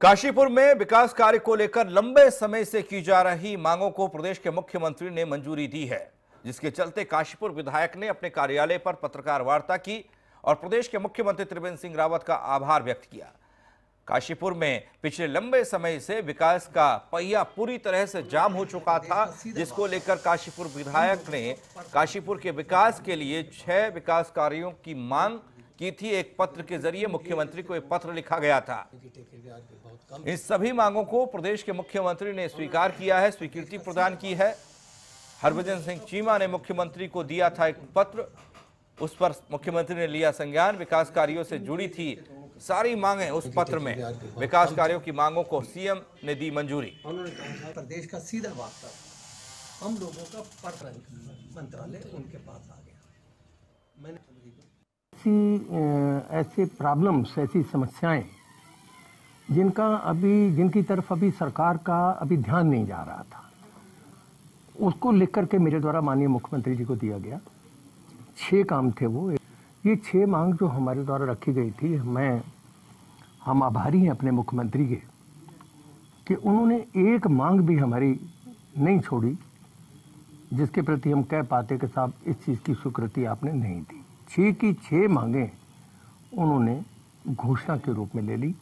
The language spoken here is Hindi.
काशीपुर में विकास कार्य को लेकर लंबे समय से की जा रही मांगों को प्रदेश के मुख्यमंत्री ने मंजूरी दी है जिसके चलते काशीपुर विधायक ने अपने कार्यालय पर पत्रकार वार्ता की और प्रदेश के मुख्यमंत्री त्रिवेंद्र सिंह रावत का आभार व्यक्त किया काशीपुर में पिछले लंबे समय से विकास का पहिया पूरी तरह से जाम हो चुका था जिसको लेकर काशीपुर विधायक ने काशीपुर के विकास के लिए छह विकास कार्यों की मांग की थी एक पत्र के जरिए मुख्यमंत्री को एक पत्र लिखा गया था इन सभी मांगों को प्रदेश के मुख्यमंत्री ने स्वीकार किया है स्वीकृति प्रदान की है हरभजन सिंह चीमा ने मुख्यमंत्री को दिया था एक पत्र उस पर मुख्यमंत्री ने लिया संज्ञान विकास कार्यो से जुड़ी थी सारी मांगे उस पत्र में विकास कार्यों की मांगों को सीएम ने दी मंजूरी प्रदेश का सीधा वास्तव हम लोगों का पत्र मंत्रालय उनके पास आ गया ऐसी ऐसे प्रॉब्लम्स ऐसी समस्याएं जिनका अभी जिनकी तरफ अभी सरकार का अभी ध्यान नहीं जा रहा था उसको लिख करके मेरे द्वारा माननीय मुख्यमंत्री जी को दिया गया छः काम थे वो ये छः मांग जो हमारे द्वारा रखी गई थी मैं हम आभारी हैं अपने मुख्यमंत्री के कि उन्होंने एक मांग भी हमारी नहीं छोड़ी जिसके प्रति हम कह पाते कि साहब इस चीज़ की स्वीकृति आपने नहीं दी छः की छः मांगें उन्होंने घोषणा के रूप में ले ली